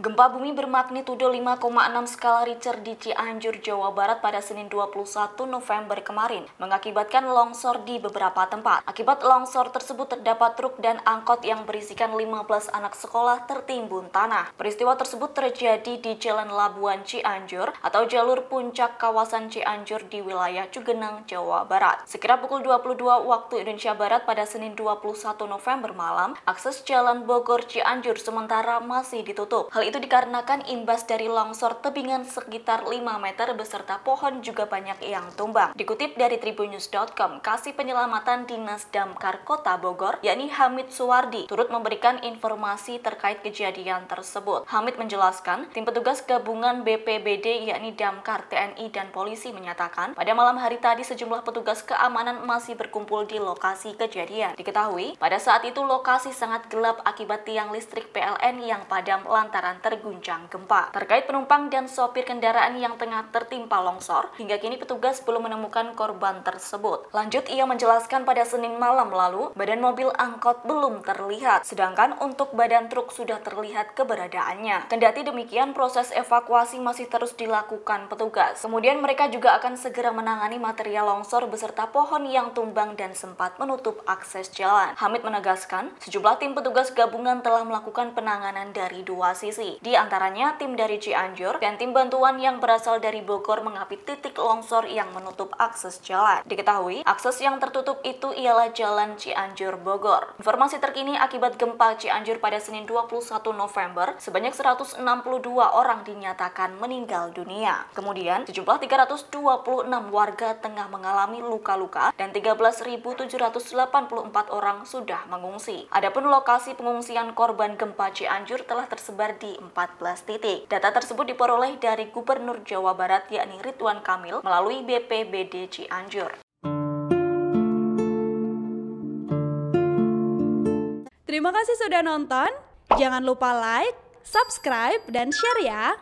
Gempa bumi bermagnitudo 5,6 skala Richter di Cianjur, Jawa Barat pada Senin 21 November kemarin mengakibatkan longsor di beberapa tempat. Akibat longsor tersebut terdapat truk dan angkot yang berisikan 15 anak sekolah tertimbun tanah. Peristiwa tersebut terjadi di Jalan Labuan Cianjur atau jalur puncak kawasan Cianjur di wilayah Cugenang, Jawa Barat. Sekira pukul 22 waktu Indonesia Barat pada Senin 21 November malam, akses jalan Bogor Cianjur sementara masih ditutup. Hal itu dikarenakan imbas dari longsor tebingan sekitar 5 meter beserta pohon juga banyak yang tumbang. Dikutip dari tribunews.com, Kasih Penyelamatan Dinas Damkar Kota Bogor, yakni Hamid Suwardi, turut memberikan informasi terkait kejadian tersebut. Hamid menjelaskan, tim petugas gabungan BPBD yakni Damkar, TNI, dan polisi menyatakan, pada malam hari tadi sejumlah petugas keamanan masih berkumpul di lokasi kejadian. Diketahui, pada saat itu lokasi sangat gelap akibat tiang listrik PLN yang padam lantaran terguncang gempa. Terkait penumpang dan sopir kendaraan yang tengah tertimpa longsor, hingga kini petugas belum menemukan korban tersebut. Lanjut, ia menjelaskan pada Senin malam lalu, badan mobil angkot belum terlihat, sedangkan untuk badan truk sudah terlihat keberadaannya. Kendati demikian, proses evakuasi masih terus dilakukan petugas. Kemudian mereka juga akan segera menangani material longsor beserta pohon yang tumbang dan sempat menutup akses jalan. Hamid menegaskan, sejumlah tim petugas gabungan telah melakukan penanganan dari dua sisi, di antaranya tim dari Cianjur dan tim bantuan yang berasal dari Bogor mengapit titik longsor yang menutup akses jalan. Diketahui, akses yang tertutup itu ialah Jalan Cianjur Bogor. Informasi terkini akibat gempa Cianjur pada Senin 21 November, sebanyak 162 orang dinyatakan meninggal dunia. Kemudian, sejumlah 326 warga tengah mengalami luka-luka dan 13.784 orang sudah mengungsi. Adapun lokasi pengungsian korban gempa Cianjur telah tersebar di 14 titik. Data tersebut diperoleh dari Gubernur Jawa Barat yakni Ridwan Kamil melalui BPBD Cianjur. Terima kasih sudah nonton. Jangan lupa like, subscribe, dan share ya.